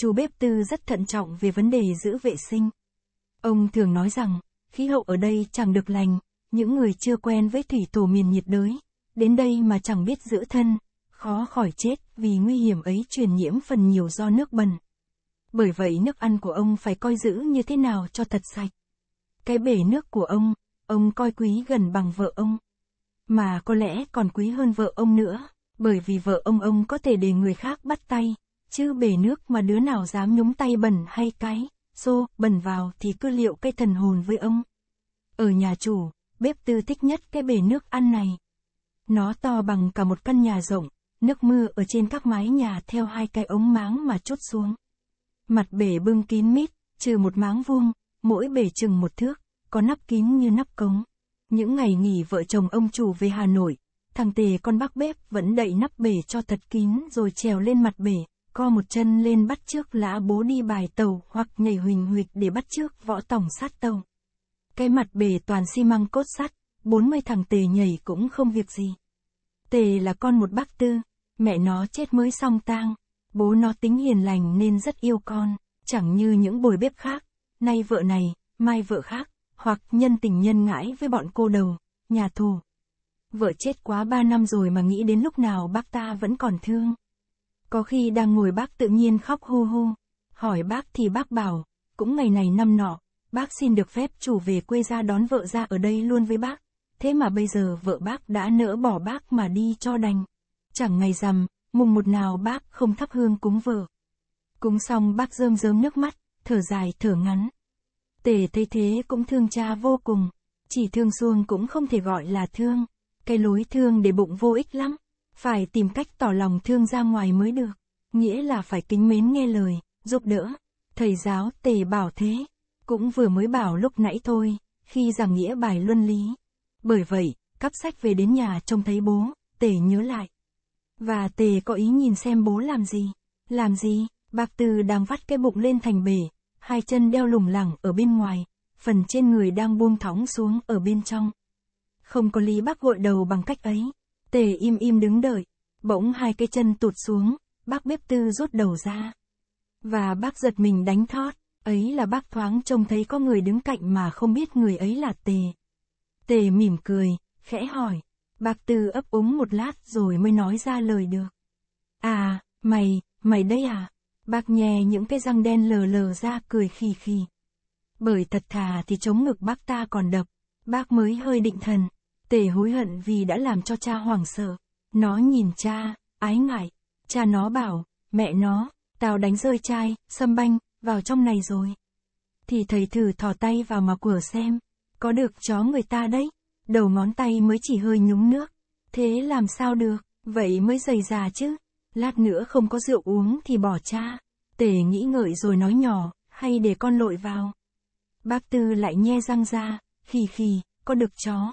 Chu bếp tư rất thận trọng về vấn đề giữ vệ sinh. Ông thường nói rằng, khí hậu ở đây chẳng được lành, những người chưa quen với thủy tổ miền nhiệt đới, đến đây mà chẳng biết giữ thân, khó khỏi chết vì nguy hiểm ấy truyền nhiễm phần nhiều do nước bẩn. Bởi vậy nước ăn của ông phải coi giữ như thế nào cho thật sạch. Cái bể nước của ông, ông coi quý gần bằng vợ ông. Mà có lẽ còn quý hơn vợ ông nữa, bởi vì vợ ông ông có thể để người khác bắt tay, chứ bể nước mà đứa nào dám nhúng tay bẩn hay cái, xô, bẩn vào thì cứ liệu cây thần hồn với ông. Ở nhà chủ, bếp tư thích nhất cái bể nước ăn này. Nó to bằng cả một căn nhà rộng, nước mưa ở trên các mái nhà theo hai cái ống máng mà chốt xuống. Mặt bể bưng kín mít, trừ một máng vuông, mỗi bể chừng một thước, có nắp kín như nắp cống. Những ngày nghỉ vợ chồng ông chủ về Hà Nội, thằng Tề con bác bếp vẫn đậy nắp bể cho thật kín rồi trèo lên mặt bể, co một chân lên bắt trước lã bố đi bài tàu hoặc nhảy huỳnh huỵch để bắt trước võ tổng sát tàu. Cái mặt bề toàn xi măng cốt sắt, 40 thằng tề nhảy cũng không việc gì. Tề là con một bác tư, mẹ nó chết mới xong tang, bố nó tính hiền lành nên rất yêu con, chẳng như những bồi bếp khác, nay vợ này, mai vợ khác, hoặc nhân tình nhân ngãi với bọn cô đầu, nhà thù. Vợ chết quá ba năm rồi mà nghĩ đến lúc nào bác ta vẫn còn thương. Có khi đang ngồi bác tự nhiên khóc hu hu. Hỏi bác thì bác bảo, cũng ngày này năm nọ, bác xin được phép chủ về quê ra đón vợ ra ở đây luôn với bác. Thế mà bây giờ vợ bác đã nỡ bỏ bác mà đi cho đành. Chẳng ngày rằm, mùng một nào bác không thắp hương cúng vợ. Cúng xong bác rơm rớm nước mắt, thở dài thở ngắn. Tề thấy thế cũng thương cha vô cùng, chỉ thương xuông cũng không thể gọi là thương. Cái lối thương để bụng vô ích lắm. Phải tìm cách tỏ lòng thương ra ngoài mới được, nghĩa là phải kính mến nghe lời, giúp đỡ. Thầy giáo tề bảo thế, cũng vừa mới bảo lúc nãy thôi, khi giảng nghĩa bài luân lý. Bởi vậy, cắp sách về đến nhà trông thấy bố, tề nhớ lại. Và tề có ý nhìn xem bố làm gì. Làm gì, bạc từ đang vắt cái bụng lên thành bể, hai chân đeo lủng lẳng ở bên ngoài, phần trên người đang buông thõng xuống ở bên trong. Không có lý bác gội đầu bằng cách ấy, Tề im im đứng đợi, bỗng hai cái chân tụt xuống, bác bếp tư rút đầu ra. Và bác giật mình đánh thót, ấy là bác thoáng trông thấy có người đứng cạnh mà không biết người ấy là Tề. Tề mỉm cười, khẽ hỏi, bác tư ấp úng một lát rồi mới nói ra lời được. À, mày, mày đây à? Bác nhè những cái răng đen lờ lờ ra cười khì khì. Bởi thật thà thì chống ngực bác ta còn đập, bác mới hơi định thần. Tề hối hận vì đã làm cho cha hoảng sợ. Nó nhìn cha, ái ngại. Cha nó bảo, mẹ nó, tao đánh rơi chai, sâm banh, vào trong này rồi. Thì thầy thử thò tay vào mà cửa xem, có được chó người ta đấy. Đầu ngón tay mới chỉ hơi nhúng nước. Thế làm sao được, vậy mới dày già chứ. Lát nữa không có rượu uống thì bỏ cha. Tề nghĩ ngợi rồi nói nhỏ, hay để con lội vào. Bác Tư lại nhe răng ra, khì khì, có được chó,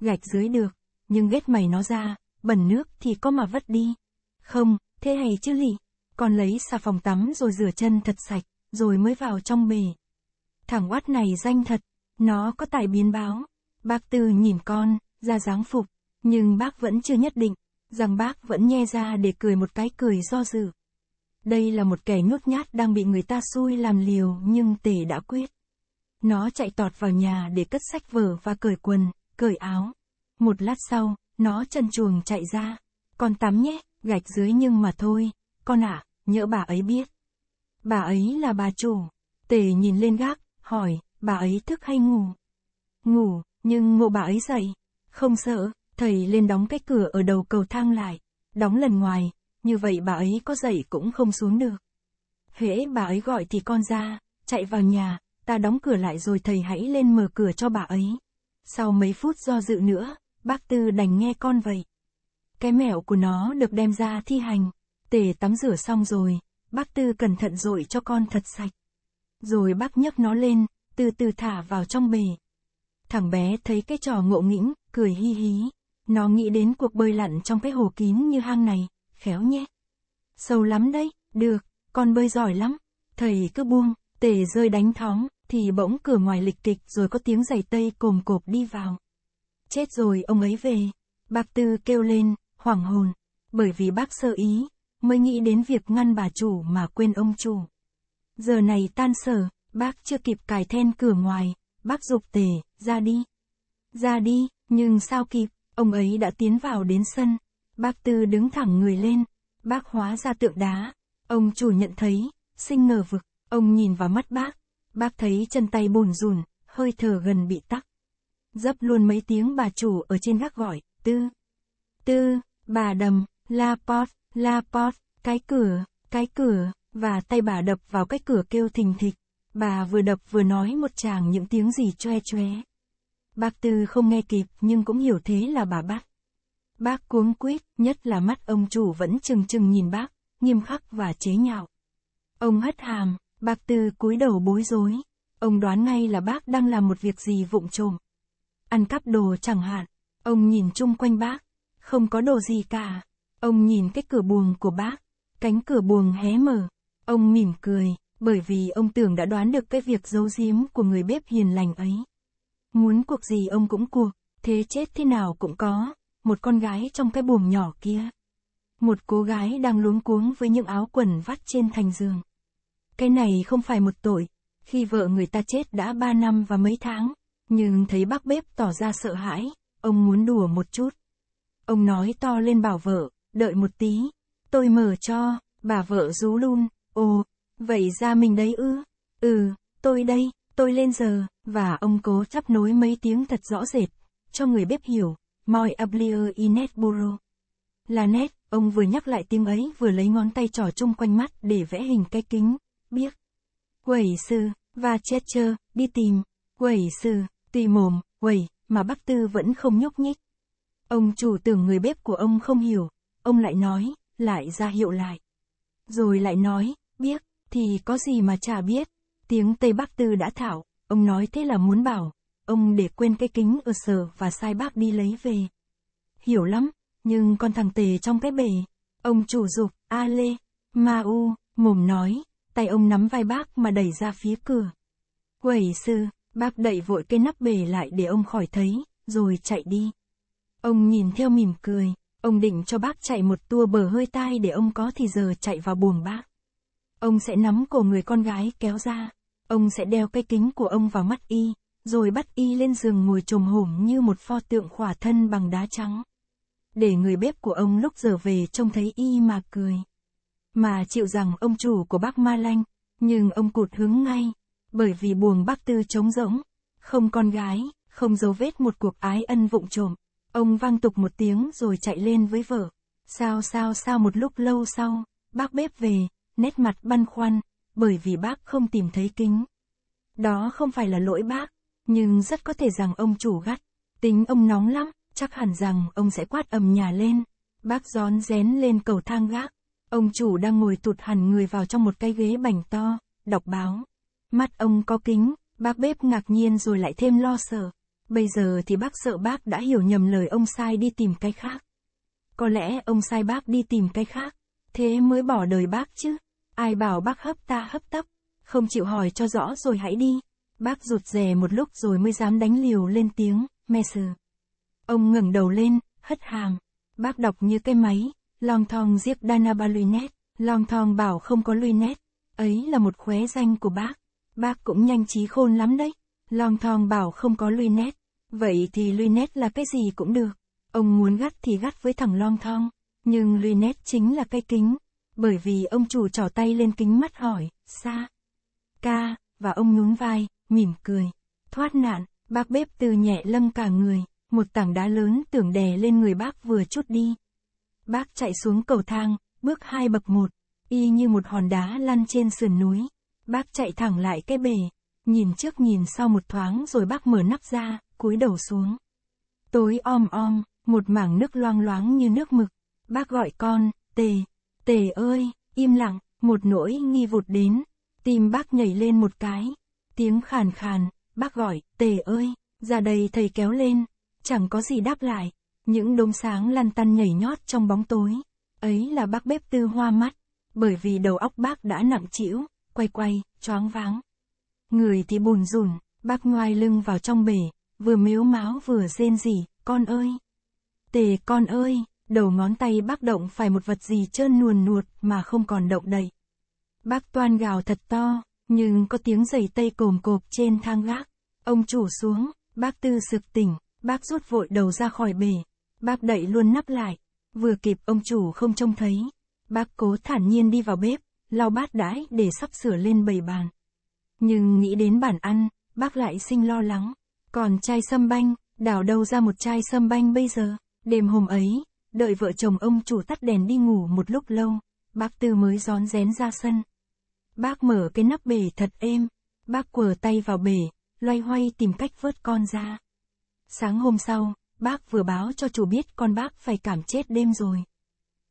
gạch dưới được, nhưng ghét mày nó ra, bẩn nước thì có mà vất đi. Không, thế hay chứ lì. Còn lấy xà phòng tắm rồi rửa chân thật sạch, rồi mới vào trong bể. Thằng oát này danh thật, nó có tài biến báo. Bác Tư nhìn con, ra dáng phục, nhưng bác vẫn chưa nhất định, rằng bác vẫn nhe ra để cười một cái cười do dự. Đây là một kẻ nhút nhát đang bị người ta xui làm liều nhưng tể đã quyết. Nó chạy tọt vào nhà để cất sách vở và cởi quần, cởi áo. Một lát sau, nó chân chuồng chạy ra. Con tắm nhé, gạch dưới nhưng mà thôi, con ạ, à, nhỡ bà ấy biết. Bà ấy là bà chủ. Tề nhìn lên gác, hỏi, bà ấy thức hay ngủ? Ngủ, nhưng ngộ bà ấy dậy. Không sợ, thầy lên đóng cái cửa ở đầu cầu thang lại. Đóng lần ngoài, như vậy bà ấy có dậy cũng không xuống được. Hễ bà ấy gọi thì con ra, chạy vào nhà, ta đóng cửa lại rồi thầy hãy lên mở cửa cho bà ấy. Sau mấy phút do dự nữa, bác Tư đành nghe con vậy. Cái mẹo của nó được đem ra thi hành. Tề tắm rửa xong rồi, bác Tư cẩn thận dội cho con thật sạch. Rồi bác nhấc nó lên, từ từ thả vào trong bể. Thằng bé thấy cái trò ngộ nghĩnh, cười hi hí. Nó nghĩ đến cuộc bơi lặn trong cái hồ kín như hang này, khéo nhé. Sâu lắm đấy, được, con bơi giỏi lắm. Thầy cứ buông, tề rơi đánh thóng thì bỗng cửa ngoài lịch kịch rồi có tiếng giày tây cồm cộp đi vào. Chết rồi ông ấy về. bác Tư kêu lên, hoảng hồn, bởi vì bác sơ ý, mới nghĩ đến việc ngăn bà chủ mà quên ông chủ. Giờ này tan sở, bác chưa kịp cài then cửa ngoài, bác dục tề, ra đi. Ra đi, nhưng sao kịp, ông ấy đã tiến vào đến sân. Bác Tư đứng thẳng người lên, bác hóa ra tượng đá. Ông chủ nhận thấy, sinh ngờ vực, ông nhìn vào mắt bác, Bác thấy chân tay bùn rùn, hơi thở gần bị tắc. Dấp luôn mấy tiếng bà chủ ở trên gác gọi, tư. Tư, bà đầm, la pot, la pot, cái cửa, cái cửa, và tay bà đập vào cái cửa kêu thình thịch. Bà vừa đập vừa nói một chàng những tiếng gì choe choe. Bác Tư không nghe kịp nhưng cũng hiểu thế là bà bắt. Bác cuống quýt, nhất là mắt ông chủ vẫn chừng chừng nhìn bác, nghiêm khắc và chế nhạo. Ông hất hàm, Bác Tư cúi đầu bối rối. Ông đoán ngay là bác đang làm một việc gì vụng trộm. Ăn cắp đồ chẳng hạn. Ông nhìn chung quanh bác. Không có đồ gì cả. Ông nhìn cái cửa buồng của bác. Cánh cửa buồng hé mở. Ông mỉm cười, bởi vì ông tưởng đã đoán được cái việc giấu giếm của người bếp hiền lành ấy. Muốn cuộc gì ông cũng cuộc, thế chết thế nào cũng có, một con gái trong cái buồng nhỏ kia. Một cô gái đang luống cuống với những áo quần vắt trên thành giường. Cái này không phải một tội. Khi vợ người ta chết đã ba năm và mấy tháng, nhưng thấy bác bếp tỏ ra sợ hãi, ông muốn đùa một chút. Ông nói to lên bảo vợ, đợi một tí, tôi mở cho, bà vợ rú luôn, ồ, vậy ra mình đấy ư, ừ, tôi đây, tôi lên giờ, và ông cố chấp nối mấy tiếng thật rõ rệt, cho người bếp hiểu, moi ablier inet Là nét, ông vừa nhắc lại tiếng ấy vừa lấy ngón tay trỏ chung quanh mắt để vẽ hình cái kính biết quẩy sư, và chết chơ, đi tìm, quẩy sư, tùy mồm, quẩy, mà bắc tư vẫn không nhúc nhích. Ông chủ tưởng người bếp của ông không hiểu, ông lại nói, lại ra hiệu lại. Rồi lại nói, biết, thì có gì mà chả biết. Tiếng Tây Bắc Tư đã thảo, ông nói thế là muốn bảo, ông để quên cái kính ở sở và sai bác đi lấy về. Hiểu lắm, nhưng con thằng tề trong cái bể. Ông chủ dục, a lê, ma u, mồm nói, tay ông nắm vai bác mà đẩy ra phía cửa. Quẩy sư, bác đẩy vội cái nắp bể lại để ông khỏi thấy, rồi chạy đi. Ông nhìn theo mỉm cười, ông định cho bác chạy một tua bờ hơi tai để ông có thì giờ chạy vào buồng bác. Ông sẽ nắm cổ người con gái kéo ra, ông sẽ đeo cái kính của ông vào mắt y, rồi bắt y lên giường ngồi trồm hổm như một pho tượng khỏa thân bằng đá trắng. Để người bếp của ông lúc giờ về trông thấy y mà cười mà chịu rằng ông chủ của bác Ma Lanh, nhưng ông cụt hứng ngay, bởi vì buồng bác Tư trống rỗng, không con gái, không dấu vết một cuộc ái ân vụng trộm. Ông vang tục một tiếng rồi chạy lên với vợ. Sao sao sao một lúc lâu sau, bác bếp về, nét mặt băn khoăn, bởi vì bác không tìm thấy kính. Đó không phải là lỗi bác, nhưng rất có thể rằng ông chủ gắt. Tính ông nóng lắm, chắc hẳn rằng ông sẽ quát ầm nhà lên. Bác gión rén lên cầu thang gác. Ông chủ đang ngồi tụt hẳn người vào trong một cái ghế bành to, đọc báo. Mắt ông có kính, bác bếp ngạc nhiên rồi lại thêm lo sợ. Bây giờ thì bác sợ bác đã hiểu nhầm lời ông sai đi tìm cái khác. Có lẽ ông sai bác đi tìm cái khác, thế mới bỏ đời bác chứ. Ai bảo bác hấp ta hấp tấp, không chịu hỏi cho rõ rồi hãy đi. Bác rụt rè một lúc rồi mới dám đánh liều lên tiếng, me sừ. Ông ngẩng đầu lên, hất hàm. Bác đọc như cái máy, Long Thong Diếp Danaba Luinet, Long Thong bảo không có Luinet, ấy là một khóe danh của bác, bác cũng nhanh trí khôn lắm đấy. Long Thong bảo không có Luinet, vậy thì Luinet là cái gì cũng được, ông muốn gắt thì gắt với thằng Long Thong, nhưng Luinet chính là cây kính, bởi vì ông chủ trỏ tay lên kính mắt hỏi, xa, ca, và ông nhún vai, mỉm cười, thoát nạn, bác bếp từ nhẹ lâm cả người, một tảng đá lớn tưởng đè lên người bác vừa chút đi. Bác chạy xuống cầu thang, bước hai bậc một, y như một hòn đá lăn trên sườn núi. Bác chạy thẳng lại cái bể, nhìn trước nhìn sau một thoáng rồi bác mở nắp ra, cúi đầu xuống. Tối om om, một mảng nước loang loáng như nước mực. Bác gọi con, tề, tề ơi, im lặng, một nỗi nghi vụt đến. Tim bác nhảy lên một cái. Tiếng khàn khàn, bác gọi, tề ơi, ra đây thầy kéo lên. Chẳng có gì đáp lại, những đốm sáng lăn tăn nhảy nhót trong bóng tối. Ấy là bác bếp tư hoa mắt, bởi vì đầu óc bác đã nặng trĩu, quay quay, choáng váng. Người thì bùn rùn, bác ngoai lưng vào trong bể, vừa mếu máo vừa rên rỉ, con ơi. Tề con ơi, đầu ngón tay bác động phải một vật gì trơn nuồn nuột mà không còn động đậy. Bác toan gào thật to, nhưng có tiếng giày tây cồm cộp trên thang gác. Ông chủ xuống, bác tư sực tỉnh, bác rút vội đầu ra khỏi bể, Bác đậy luôn nắp lại, vừa kịp ông chủ không trông thấy. Bác cố thản nhiên đi vào bếp, lau bát đãi để sắp sửa lên bầy bàn. Nhưng nghĩ đến bản ăn, bác lại sinh lo lắng. Còn chai sâm banh, đào đâu ra một chai sâm banh bây giờ? Đêm hôm ấy, đợi vợ chồng ông chủ tắt đèn đi ngủ một lúc lâu, bác Tư mới rón rén ra sân. Bác mở cái nắp bể thật êm, bác quờ tay vào bể, loay hoay tìm cách vớt con ra. Sáng hôm sau, bác vừa báo cho chủ biết con bác phải cảm chết đêm rồi.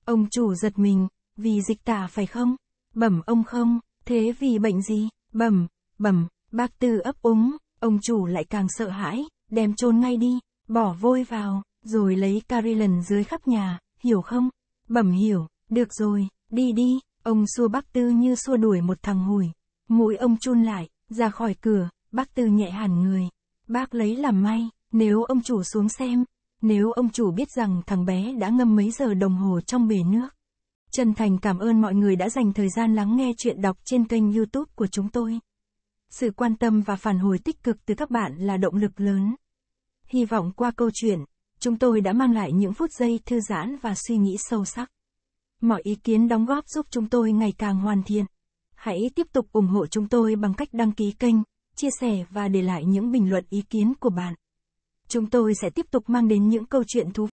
Ông chủ giật mình, vì dịch tả phải không? Bẩm ông không, thế vì bệnh gì? Bẩm, bẩm, bác tư ấp úng, ông chủ lại càng sợ hãi, đem chôn ngay đi, bỏ vôi vào, rồi lấy Carillan dưới khắp nhà, hiểu không? Bẩm hiểu, được rồi, đi đi, ông xua bác tư như xua đuổi một thằng hùi, Mũi ông chun lại, ra khỏi cửa, bác tư nhẹ hẳn người. Bác lấy làm may, nếu ông chủ xuống xem, nếu ông chủ biết rằng thằng bé đã ngâm mấy giờ đồng hồ trong bể nước. Chân thành cảm ơn mọi người đã dành thời gian lắng nghe chuyện đọc trên kênh youtube của chúng tôi. Sự quan tâm và phản hồi tích cực từ các bạn là động lực lớn. Hy vọng qua câu chuyện, chúng tôi đã mang lại những phút giây thư giãn và suy nghĩ sâu sắc. Mọi ý kiến đóng góp giúp chúng tôi ngày càng hoàn thiện. Hãy tiếp tục ủng hộ chúng tôi bằng cách đăng ký kênh, chia sẻ và để lại những bình luận ý kiến của bạn. Chúng tôi sẽ tiếp tục mang đến những câu chuyện thú vị.